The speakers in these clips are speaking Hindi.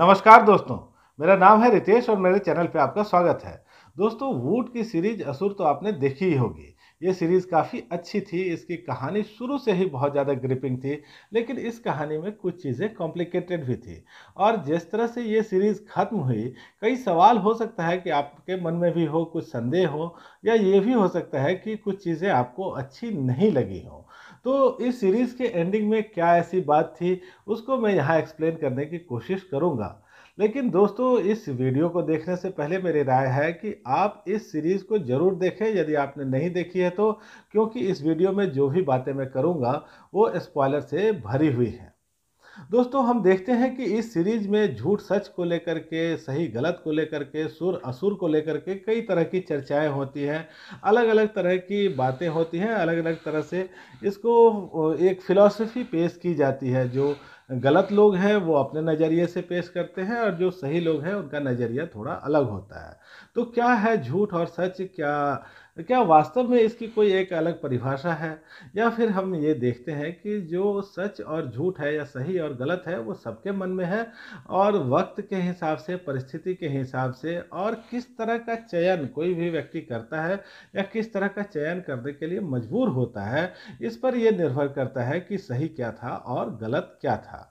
नमस्कार दोस्तों मेरा नाम है रितेश और मेरे चैनल पे आपका स्वागत है दोस्तों वूट की सीरीज असुर तो आपने देखी ही होगी ये सीरीज़ काफ़ी अच्छी थी इसकी कहानी शुरू से ही बहुत ज़्यादा ग्रिपिंग थी लेकिन इस कहानी में कुछ चीज़ें कॉम्प्लिकेटेड भी थी और जिस तरह से ये सीरीज़ ख़त्म हुई कई सवाल हो सकता है कि आपके मन में भी हो कुछ संदेह हो या ये भी हो सकता है कि कुछ चीज़ें आपको अच्छी नहीं लगी हों तो इस सीरीज़ के एंडिंग में क्या ऐसी बात थी उसको मैं यहाँ एक्सप्लेन करने की कोशिश करूँगा लेकिन दोस्तों इस वीडियो को देखने से पहले मेरी राय है कि आप इस सीरीज़ को ज़रूर देखें यदि आपने नहीं देखी है तो क्योंकि इस वीडियो में जो भी बातें मैं करूँगा वो स्पॉयलर से भरी हुई हैं दोस्तों हम देखते हैं कि इस सीरीज में झूठ सच को लेकर के सही गलत को लेकर के सुर असुर को लेकर के कई तरह की चर्चाएं होती हैं अलग अलग तरह की बातें होती हैं अलग अलग तरह से इसको एक फिलॉसफी पेश की जाती है जो गलत लोग हैं वो अपने नज़रिए से पेश करते हैं और जो सही लोग हैं उनका नज़रिया थोड़ा अलग होता है तो क्या है झूठ और सच क्या तो क्या वास्तव में इसकी कोई एक अलग परिभाषा है या फिर हम ये देखते हैं कि जो सच और झूठ है या सही और गलत है वो सबके मन में है और वक्त के हिसाब से परिस्थिति के हिसाब से और किस तरह का चयन कोई भी व्यक्ति करता है या किस तरह का चयन करने के लिए मजबूर होता है इस पर यह निर्भर करता है कि सही क्या था और गलत क्या था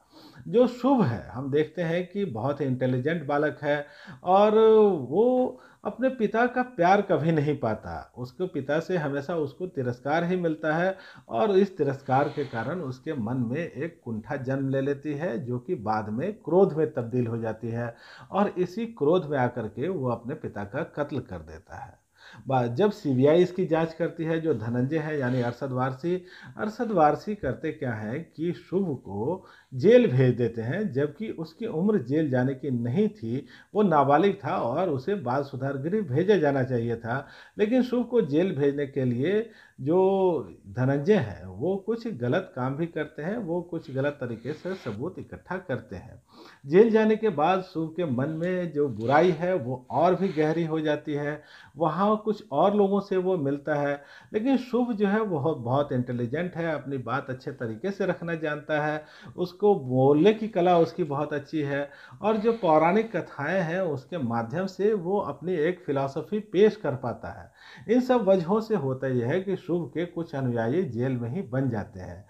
जो शुभ है हम देखते हैं कि बहुत ही इंटेलिजेंट बालक है और वो अपने पिता का प्यार कभी नहीं पाता उसके पिता से हमेशा उसको तिरस्कार ही मिलता है और इस तिरस्कार के कारण उसके मन में एक कुंठा जन्म ले लेती है जो कि बाद में क्रोध में तब्दील हो जाती है और इसी क्रोध में आकर के वो अपने पिता का कत्ल कर देता है जब सीबीआई इसकी जांच करती है जो धनंजय है यानी अरसद वारसी अरसद वारसी करते क्या है कि शुभ को जेल भेज देते हैं जबकि उसकी उम्र जेल जाने की नहीं थी वो नाबालिग था और उसे बाल सुधार गृह भेजा जाना चाहिए था लेकिन शुभ को जेल भेजने के लिए जो धनंजय हैं वो कुछ गलत काम भी करते हैं वो कुछ गलत तरीके से सबूत इकट्ठा करते हैं जेल जाने के बाद शुभ के मन में जो बुराई है वो और भी गहरी हो जाती है वहाँ कुछ और लोगों से वो मिलता है लेकिन शुभ जो है वह बहुत इंटेलिजेंट है अपनी बात अच्छे तरीके से रखना जानता है उस उसको बोलने की कला उसकी बहुत अच्छी है और जो पौराणिक कथाएं हैं उसके माध्यम से वो अपनी एक फिलॉसफी पेश कर पाता है इन सब वजहों से होता यह है कि शुभ के कुछ अनुयायी जेल में ही बन जाते हैं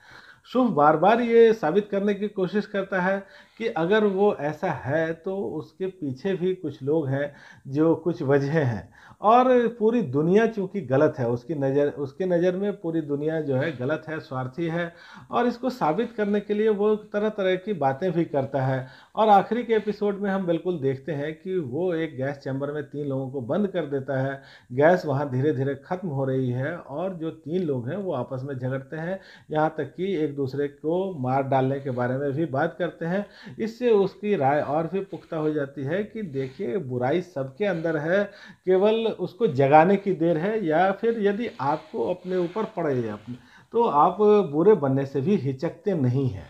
शुभ बार बार ये साबित करने की कोशिश करता है कि अगर वो ऐसा है तो उसके पीछे भी कुछ लोग हैं जो कुछ वजह हैं और पूरी दुनिया चूंकि गलत है उसकी नज़र उसके नज़र में पूरी दुनिया जो है गलत है स्वार्थी है और इसको साबित करने के लिए वो तरह तरह की बातें भी करता है और आखिरी के एपिसोड में हम बिल्कुल देखते हैं कि वो एक गैस चैम्बर में तीन लोगों को बंद कर देता है गैस वहाँ धीरे धीरे ख़त्म हो रही है और जो तीन लोग हैं वो आपस में झगड़ते हैं यहाँ तक कि एक दूसरे को मार डालने के बारे में भी बात करते हैं इससे उसकी राय और भी पुख्ता हो जाती है कि देखिए बुराई सबके अंदर है केवल उसको जगाने की देर है या फिर यदि आपको अपने ऊपर पड़े अपने तो आप बुरे बनने से भी हिचकते नहीं हैं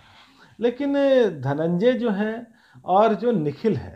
लेकिन धनंजय जो हैं और जो निखिल है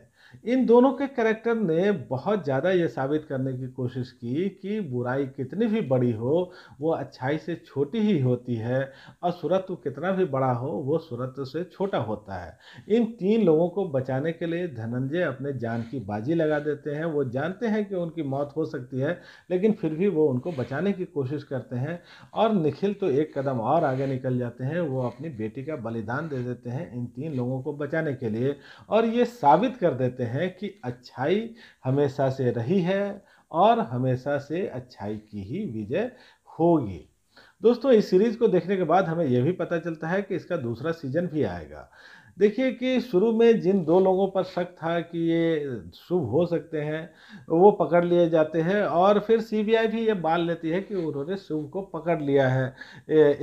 इन दोनों के कैरेक्टर ने बहुत ज़्यादा ये साबित करने की कोशिश की कि बुराई कितनी भी बड़ी हो वो अच्छाई से छोटी ही होती है और सुरत्व कितना भी बड़ा हो वो सुरत्व से छोटा होता है इन तीन लोगों को बचाने के लिए धनंजय अपने जान की बाजी लगा देते हैं वो जानते हैं कि उनकी मौत हो सकती है लेकिन फिर भी वो उनको बचाने की कोशिश करते हैं और निखिल तो एक कदम और आगे निकल जाते हैं वो अपनी बेटी का बलिदान दे देते हैं इन तीन लोगों को बचाने के लिए और ये साबित कर देते कहते हैं कि अच्छाई हमेशा से रही है और हमेशा से अच्छाई की ही विजय होगी दोस्तों इस सीरीज़ को देखने के बाद हमें यह भी पता चलता है कि इसका दूसरा सीजन भी आएगा देखिए कि शुरू में जिन दो लोगों पर शक था कि ये शुभ हो सकते हैं वो पकड़ लिए जाते हैं और फिर सीबीआई भी ये मान लेती है कि उन्होंने शुभ को पकड़ लिया है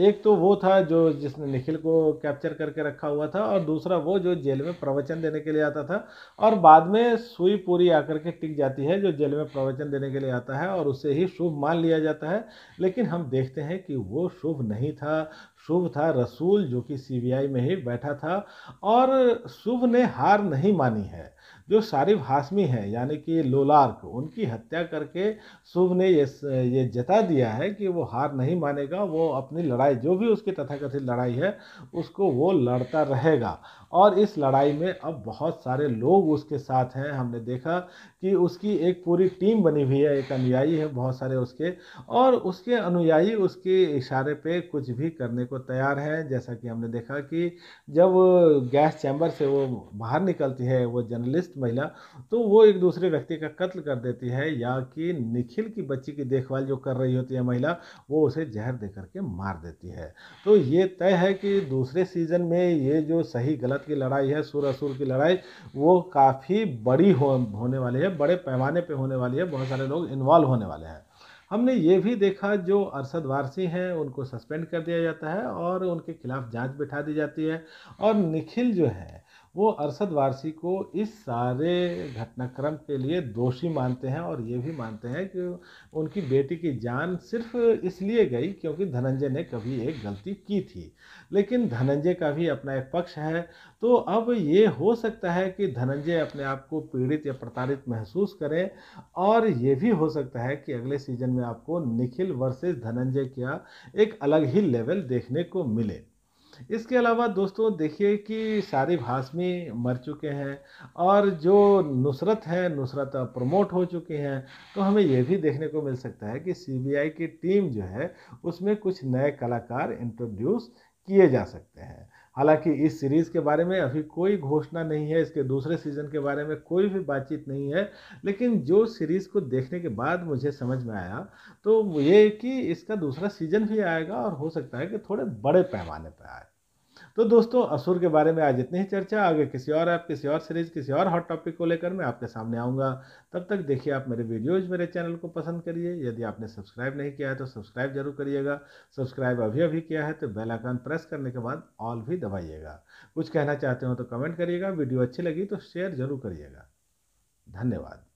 एक तो वो था जो जिसने निखिल को कैप्चर करके रखा हुआ था और दूसरा वो जो जेल में प्रवचन देने के लिए आता था और बाद में सुई पूरी आकर के टिक जाती है जो जेल में प्रवचन देने के लिए आता है और उसे ही शुभ मान लिया जाता है लेकिन हम देखते हैं कि वो शुभ नहीं था शुभ था रसूल जो कि सीबीआई में ही बैठा था और शुभ ने हार नहीं मानी है जो शारिफ हाशमी हैं यानी कि लोलार्क उनकी हत्या करके शुभ ने ये ये जता दिया है कि वो हार नहीं मानेगा वो अपनी लड़ाई जो भी उसकी तथाकथित लड़ाई है उसको वो लड़ता रहेगा और इस लड़ाई में अब बहुत सारे लोग उसके साथ हैं हमने देखा कि उसकी एक पूरी टीम बनी हुई है एक अनुयायी है बहुत सारे उसके और उसके अनुयायी उसके इशारे पे कुछ भी करने को तैयार है जैसा कि हमने देखा कि जब गैस चैम्बर से वो बाहर निकलती है वो जर्नलिस्ट महिला तो वो एक दूसरे व्यक्ति का कत्ल कर देती है या कि निखिल की बच्ची की देखभाल जो कर रही होती है महिला वो उसे जहर दे करके मार देती है तो ये तय है कि दूसरे सीजन में ये जो सही गलत की लड़ाई है सुर असुर की लड़ाई वो काफ़ी बड़ी हो, होने वाली है है बड़े पैमाने पे होने वाली है बहुत सारे लोग इन्वॉल्व होने वाले हैं हमने ये भी देखा जो अरसद वारसी हैं उनको सस्पेंड कर दिया जाता है और उनके खिलाफ जांच बिठा दी जाती है और निखिल जो है वो अरसद वारसी को इस सारे घटनाक्रम के लिए दोषी मानते हैं और ये भी मानते हैं कि उनकी बेटी की जान सिर्फ इसलिए गई क्योंकि धनंजय ने कभी एक गलती की थी लेकिन धनंजय का भी अपना एक पक्ष है तो अब ये हो सकता है कि धनंजय अपने आप को पीड़ित या प्रताड़ित महसूस करें और ये भी हो सकता है कि अगले सीजन में आपको निखिल वर्सेस धनंजय का एक अलग ही लेवल देखने को मिले इसके अलावा दोस्तों देखिए कि सारे भाषमी मर चुके हैं और जो नुसरत है नुसरत प्रमोट हो चुके हैं तो हमें यह भी देखने को मिल सकता है कि सीबीआई की टीम जो है उसमें कुछ नए कलाकार इंट्रोड्यूस किए जा सकते हैं हालांकि इस सीरीज़ के बारे में अभी कोई घोषणा नहीं है इसके दूसरे सीज़न के बारे में कोई भी बातचीत नहीं है लेकिन जो सीरीज़ को देखने के बाद मुझे समझ में आया तो ये कि इसका दूसरा सीज़न भी आएगा और हो सकता है कि थोड़े बड़े पैमाने पर आए तो दोस्तों असुर के बारे में आज इतनी ही चर्चा आगे किसी और ऐप किसी और सीरीज किसी और हॉट टॉपिक को लेकर मैं आपके सामने आऊँगा तब तक देखिए आप मेरे वीडियोज मेरे चैनल को पसंद करिए यदि आपने सब्सक्राइब नहीं किया है तो सब्सक्राइब जरूर करिएगा सब्सक्राइब अभी अभी किया है तो बेल आइकन प्रेस करने के बाद ऑल भी दबाइएगा कुछ कहना चाहते हो तो कमेंट करिएगा वीडियो अच्छी लगी तो शेयर जरूर करिएगा धन्यवाद